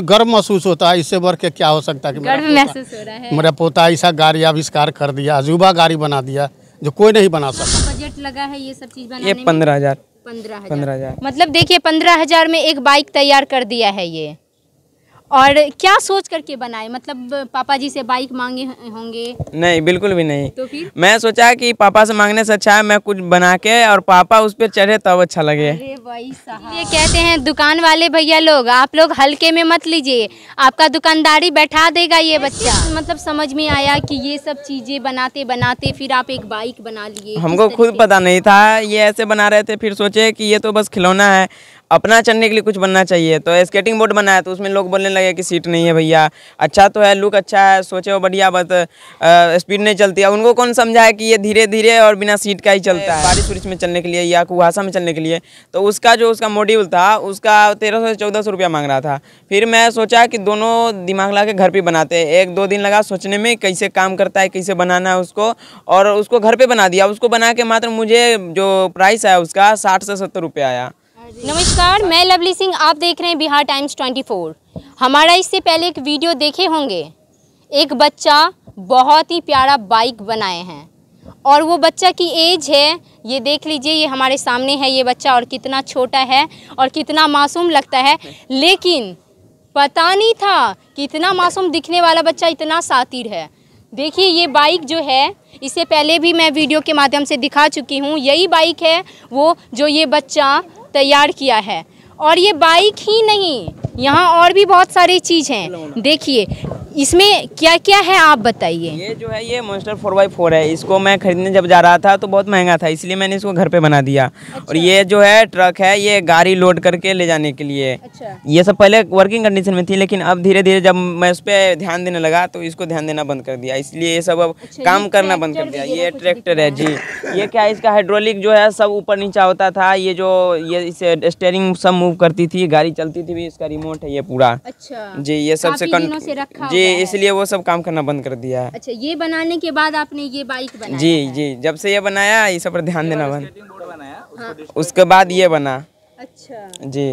बहुत गर्व महसूस होता है इससे बढ़ के क्या हो सकता है कि गर्व महसूस हो रहा है मेरा पोता ऐसा गाड़ी आविष्कार कर दिया अजूबा गाड़ी बना दिया जो कोई नहीं बना सकता बजट लगा है ये सब चीज पंद्रह हजार पंद्रह हजार मतलब देखिए पंद्रह हजार में एक बाइक तैयार कर दिया है ये और क्या सोच करके बनाए मतलब पापा जी से बाइक मांगे होंगे नहीं बिल्कुल भी नहीं तो फिर मैं सोचा कि पापा से मांगने से अच्छा है मैं कुछ बना के और पापा उस पर चढ़े तब तो अच्छा लगे ये कहते हैं दुकान वाले भैया लोग आप लोग हल्के में मत लीजिए आपका दुकानदारी बैठा देगा ये बच्चा मतलब समझ में आया कि ये सब चीजें बनाते बनाते फिर आप एक बाइक बना लिए हमको खुद पता नहीं था ये ऐसे बना रहे थे फिर सोचे कि ये तो बस खिलौना है अपना चलने के लिए कुछ बनना चाहिए तो स्केटिंग बोर्ड बनाया तो उसमें लोग बोलने लगे कि सीट नहीं है भैया अच्छा तो है लुक अच्छा है सोचे वो बढ़िया बस स्पीड नहीं चलती है उनको कौन समझाए कि ये धीरे धीरे और बिना सीट का ही चलता है बारिश वरिश में चलने के लिए या कुहासा में चलने के लिए तो उसका जो उसका मॉड्यूल था उसका तेरह सौ चौदह सौ रुपया मांग रहा था फिर मैं सोचा कि दोनों दिमाग ला के घर पर बनाते हैं एक दो दिन लगा सोचने में कैसे काम करता है कैसे बनाना है उसको और उसको घर पर बना दिया उसको बना के मात्र मुझे जो प्राइस आया उसका साठ से सत्तर रुपया आया नमस्कार मैं लवली सिंह आप देख रहे हैं बिहार टाइम्स 24 हमारा इससे पहले एक वीडियो देखे होंगे एक बच्चा बहुत ही प्यारा बाइक बनाए हैं और वो बच्चा की एज है ये देख लीजिए ये हमारे सामने है ये बच्चा और कितना छोटा है और कितना मासूम लगता है लेकिन पता नहीं था कि इतना मासूम दिखने वाला बच्चा इतना सातिर है देखिए ये बाइक जो है इससे पहले भी मैं वीडियो के माध्यम से दिखा चुकी हूँ यही बाइक है वो जो ये बच्चा तैयार किया है और ये बाइक ही नहीं यहाँ और भी बहुत सारी चीज़ हैं देखिए इसमें क्या क्या है आप बताइए ये जो है ये मॉन्स्टर फोर बाई फोर है इसको मैं खरीदने जब जा रहा था तो बहुत महंगा था इसलिए मैंने इसको घर पे बना दिया अच्छा। और ये जो है ट्रक है ये गाड़ी लोड करके ले जाने के लिए अच्छा। ये सब पहले वर्किंग कंडीशन में थी लेकिन अब धीरे धीरे जब मैं उस पर ध्यान देने लगा तो इसको ध्यान देना बंद कर दिया इसलिए ये सब अब अच्छा, काम करना बंद कर दिया ये ट्रैक्टर है जी ये क्या इसका हाइड्रोलिक जो है सब ऊपर नीचा होता था ये जो ये इसे स्टेयरिंग सब मूव करती थी गाड़ी चलती थी भी इसका रिमोट है ये पूरा अच्छा। जी ये सबसे जी ये इसलिए वो सब काम करना बंद कर दिया है अच्छा ये बनाने के बाद आपने ये बाइक जी जी जब से ये बनाया इस पर ध्यान देना बंद हाँ। उसके बाद ये बना अच्छा जी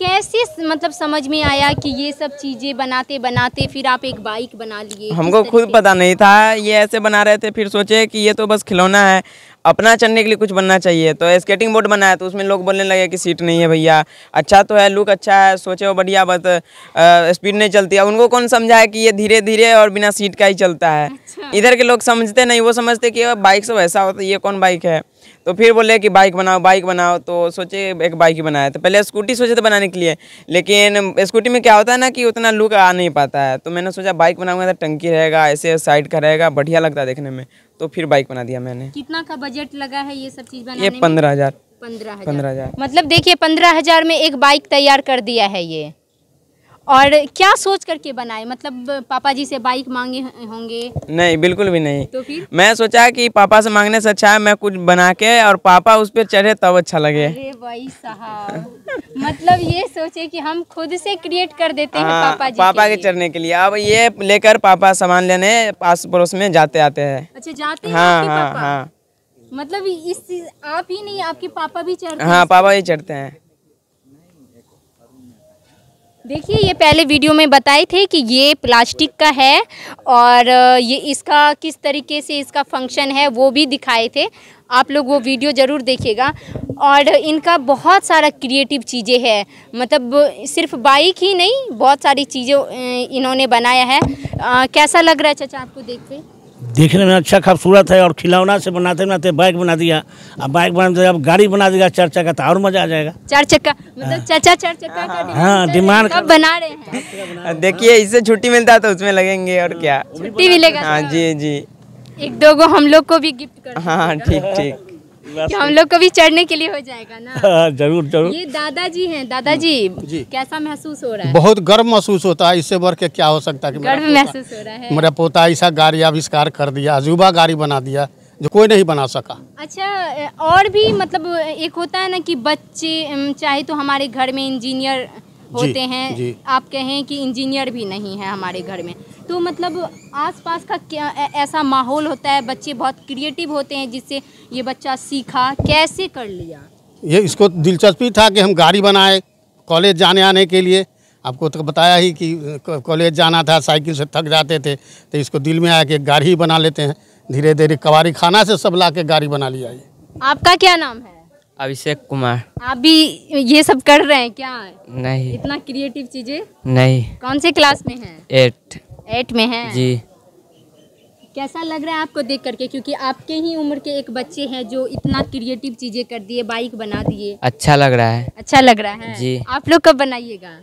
कैसे मतलब समझ में आया कि ये सब चीज़ें बनाते बनाते फिर आप एक बाइक बना लिए हमको खुद पता नहीं था ये ऐसे बना रहे थे फिर सोचे कि ये तो बस खिलौना है अपना चलने के लिए कुछ बनना चाहिए तो स्केटिंग बोर्ड बनाया तो उसमें लोग बोलने लगे कि सीट नहीं है भैया अच्छा तो है लुक अच्छा है सोचे वो बढ़िया बस स्पीड नहीं चलती है उनको कौन समझाए कि ये धीरे धीरे और बिना सीट का ही चलता है इधर के लोग समझते नहीं वो समझते कि बाइक सब ऐसा होता है ये कौन बाइक है तो फिर बोले कि बाइक बनाओ बाइक बनाओ तो सोचे एक बाइक ही बनाया तो पहले स्कूटी सोचे थे बनाने के लिए लेकिन स्कूटी में क्या होता है ना कि उतना लुक आ नहीं पाता है तो मैंने सोचा बाइक बनाऊंगा तो टंकी रहेगा ऐसे साइड का रहेगा बढ़िया लगता है देखने में तो फिर बाइक बना दिया मैंने कितना का बजट लगा है ये सब चीज़ बनाने ये पंद्रह हज़ार पंद्रह हजार मतलब देखिए पंद्रह हजार में एक बाइक तैयार कर दिया है ये और क्या सोच करके बनाए मतलब पापा जी से बाइक मांगे होंगे नहीं बिल्कुल भी नहीं तो फिर मैं सोचा कि पापा से मांगने से अच्छा है मैं कुछ बना के और पापा उस पर चढ़े तब अच्छा लगे अरे भाई साहब मतलब ये सोचे कि हम खुद से क्रिएट कर देते हैं हाँ, पापा जी पापा के, के चढ़ने के लिए अब ये लेकर पापा सामान लेने पास पड़ोस में जाते आते हैं अच्छा जाते हाँ हाँ हाँ मतलब इस आप ही नहीं आपके पापा भी चढ़ते हाँ, हैं हाँ पापा ही चढ़ते हैं देखिए ये पहले वीडियो में बताए थे कि ये प्लास्टिक का है और ये इसका किस तरीके से इसका फंक्शन है वो भी दिखाए थे आप लोग वो वीडियो ज़रूर देखिएगा और इनका बहुत सारा क्रिएटिव चीज़ें है मतलब सिर्फ बाइक ही नहीं बहुत सारी चीज़ें इन्होंने बनाया है आ, कैसा लग रहा है चाचा आपको देख के देखने में अच्छा खूबसूरत है और खिलौना से बनाते बनाते बाइक बना दिया अब बाइक बना दिया अब गाड़ी बना दिया चार चक्का तो और मजा आ जाएगा चार चक्का मतलब हाँ। चाचा चार चक्का हाँ डिमांड हाँ, तो बना रहे हैं देखिए इससे छुट्टी मिलता है तो उसमें लगेंगे और क्या छुट्टी मिलेगा हाँ तो। जी जी एक दो गो हम लोग को भी गिफ्ट कर हाँ ठीक ठीक कि हम लोग कभी चढ़ने के लिए हो जाएगा ना हाँ, जरूर जरूर ये दादाजी हैं दादाजी हाँ, जी कैसा महसूस हो रहा है बहुत गर्व महसूस होता है इससे बढ़ के क्या हो सकता है गर्व महसूस हो रहा है मेरा पोता ऐसा गाड़ी आविष्कार कर दिया अजूबा गाड़ी बना दिया जो कोई नहीं बना सका अच्छा और भी मतलब एक होता है ना कि बच्चे चाहे तो हमारे घर में इंजीनियर होते हैं आप कहें कि इंजीनियर भी नहीं है हमारे घर में तो मतलब आसपास का क्या ऐसा माहौल होता है बच्चे बहुत क्रिएटिव होते हैं जिससे ये बच्चा सीखा कैसे कर लिया ये इसको दिलचस्पी था कि हम गाड़ी बनाए कॉलेज जाने आने के लिए आपको तो बताया ही कि कॉलेज जाना था साइकिल से थक जाते थे तो इसको दिल में आया कि गाड़ी ही बना लेते हैं धीरे धीरे कवारी खाना से सब ला के गाड़ी बना लिया ये आपका क्या नाम है अभिषेक कुमार आप भी ये सब कर रहे हैं क्या नहीं इतना क्रिएटिव चीजें नहीं कौन से क्लास में हैं एट एट में हैं जी कैसा लग रहा है आपको देख करके क्योंकि आपके ही उम्र के एक बच्चे हैं जो इतना क्रिएटिव चीजें कर दिए बाइक बना दिए अच्छा लग रहा है अच्छा लग रहा है जी आप लोग कब बनाइएगा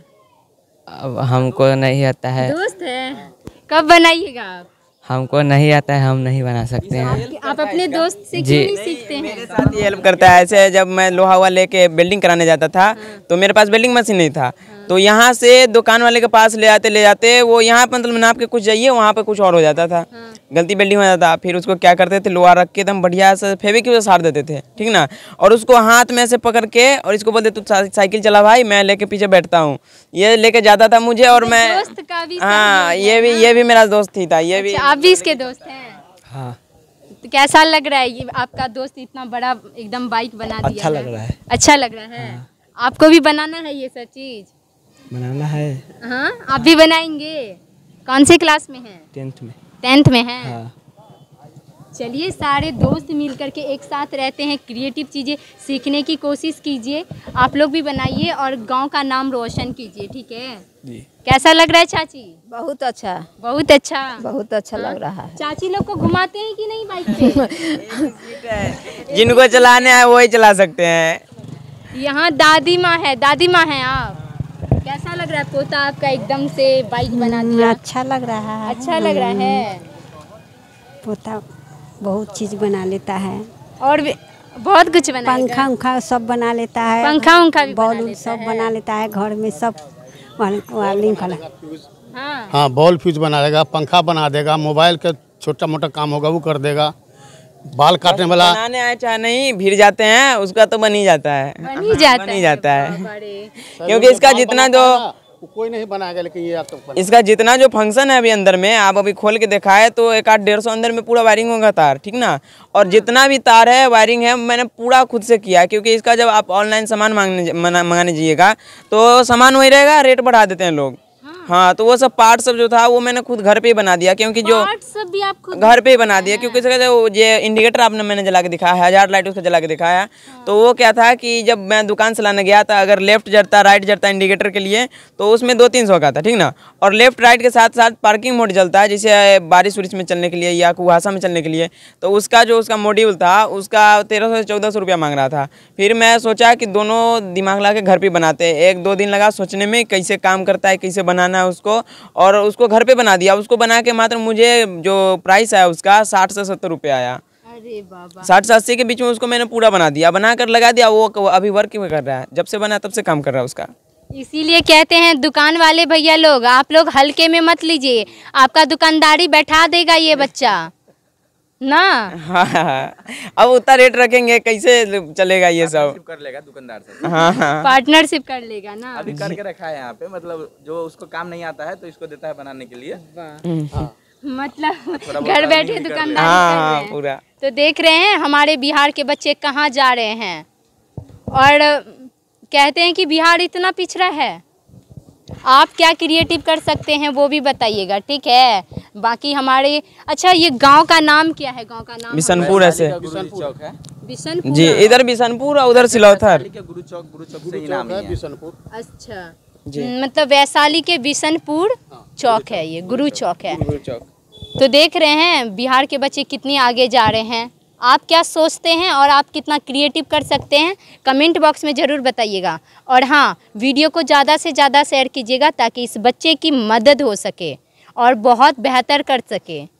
अब हमको नहीं आता है दोस्त है कब बनाइएगा आप हमको नहीं आता है हम नहीं बना सकते हैं आप अपने दोस्त से जी सीखते हैं मेरे साथ ही हेल्प करता है ऐसे जब मैं लोहा हुआ लेके बिल्डिंग कराने जाता था हाँ। तो मेरे पास बिल्डिंग मशीन नहीं था हाँ। तो यहाँ से दुकान वाले के पास ले जाते ले जाते वो यहाँ पर मतलब नाप के कुछ जाइए वहाँ पर कुछ और हो जाता था हाँ। गलती बेल्डिंग हो जाता फिर उसको क्या करते थे लोहा रख के एकदम बढ़िया से फेवे से सार देते थे ठीक ना और उसको हाथ में से पकड़ के और इसको बोलते तू साइकिल चला भाई मैं लेके पीछे बैठता हूँ ये लेके जाता था मुझे और मैं हाँ ये भी ये भी मेरा दोस्त ही था ये भी अच्छा, आप भी इसके दोस्त हैं हाँ तो कैसा लग रहा है ये आपका दोस्त इतना बड़ा एकदम बाइक बना अच्छा दिया अच्छा लग रहा है अच्छा लग रहा है हाँ। आपको भी बनाना है ये सब चीज़ बनाना है हाँ आप भी बनाएंगे कौन से क्लास में हैं टेंथ में टेंथ में हैं हाँ। चलिए सारे दोस्त मिल करके एक साथ रहते हैं क्रिएटिव चीज़ें सीखने की कोशिश कीजिए आप लोग भी बनाइए और गांव का नाम रोशन कीजिए ठीक है कैसा लग रहा है चाची बहुत अच्छा बहुत अच्छा बहुत अच्छा हाँ? लग रहा है चाची लोग को घुमाते हैं कि नहीं बाइक पे जिनको चलाने हैं वही चला सकते हैं यहाँ दादी माँ है दादी माँ है आप लग रहा है पोता आपका एकदम से बाइक बना हम्म, दिया अच्छा लग रहा है अच्छा लग रहा है हम्म। पोता बहुत चीज़ बना लेता है और भी बहुत कुछ बना पंखा उंखा सब बना लेता है पंखा उंखा बॉल उल सब बना लेता है घर में सब वायरिंग खड़ा हाँ बॉल हाँ, फ्यूज बना देगा पंखा बना देगा मोबाइल का छोटा मोटा काम होगा वो कर देगा बाल काटने वाला बनाने आए चाहे नहीं भीड़ जाते हैं उसका तो बन ही जाता है बन ही जाता, बन जाता है क्योंकि इसका जितना जो कोई नहीं बनाएगा लेकिन ये आप तो इसका जितना जो फंक्शन है अभी अंदर में आप अभी खोल के देखा है तो एक आठ डेढ़ सौ अंदर में पूरा वायरिंग होगा तार ठीक ना और हाँ। जितना भी तार है वायरिंग है मैंने पूरा खुद से किया क्योंकि इसका जब आप ऑनलाइन सामान मांगने मंगाने जाइएगा तो सामान वही रहेगा रेट बढ़ा देते हैं लोग हाँ तो वो सब पार्ट सब जो था वो मैंने खुद घर पे ही बना दिया क्योंकि जो सब भी आप खुद घर पे ही बना हाँ। दिया क्योंकि जो ये इंडिकेटर आपने मैंने जला के दिखाया है हजार लाइट उसका जला के दिखाया हाँ। तो वो क्या था कि जब मैं दुकान से लाने गया था अगर लेफ्ट जरता राइट जरता इंडिकेटर के लिए तो उसमें दो तीन सौ का था ठीक ना और लेफ्ट राइट के साथ साथ पार्किंग मोड जलता है जैसे बारिश वरिश में चलने के लिए या कुहासा में चलने के लिए तो उसका जो उसका मॉड्यूल था उसका तेरह सौ चौदह सौ रुपया मांग रहा था फिर मैं सोचा कि दोनों दिमाग ला के घर पर बनाते एक दो दिन लगा सोचने में कैसे काम करता है कैसे बनाना बनाया उसको और उसको घर पे बना दिया उसको बना के मात्र मुझे जो प्राइस आया उसका साठ से सत्तर रुपये आया साठ से अस्सी के बीच में उसको मैंने पूरा बना दिया बना कर लगा दिया वो अभी वर्क कर रहा है जब से बना तब से काम कर रहा है उसका इसीलिए कहते हैं दुकान वाले भैया लोग आप लोग हल्के में मत लीजिए आपका दुकानदारी बैठा देगा ये बच्चा ना हाँ अब उतना रेट रखेंगे कैसे चलेगा ये सब कर लेगा दुकानदार से हाँ पार्टनरशिप हाँ। कर लेगा ना अभी करके रखा है यहाँ पे मतलब जो उसको काम नहीं आता है तो इसको देता है बनाने के लिए हम्म। हाँ। मतलब घर बैठे दुकानदार हाँ, पूरा तो देख रहे हैं हमारे बिहार के बच्चे कहाँ जा रहे हैं और कहते हैं कि बिहार इतना पिछड़ा है आप क्या क्रिएटिव कर सकते हैं वो भी बताइएगा ठीक है बाकी हमारे अच्छा ये गांव का नाम क्या है गांव का नाम बिशनपुर ऐसे है बिशनपुर जी इधर बिशनपुर और उधर सिलौथर गुरु बिशनपुर अच्छा हम्म, मतलब वैशाली के बिशनपुर हाँ, चौक है ये गुरु चौक है तो देख रहे हैं बिहार के बच्चे कितने आगे जा रहे हैं आप क्या सोचते हैं और आप कितना क्रिएटिव कर सकते हैं कमेंट बॉक्स में ज़रूर बताइएगा और हाँ वीडियो को ज़्यादा से ज़्यादा शेयर कीजिएगा ताकि इस बच्चे की मदद हो सके और बहुत बेहतर कर सकें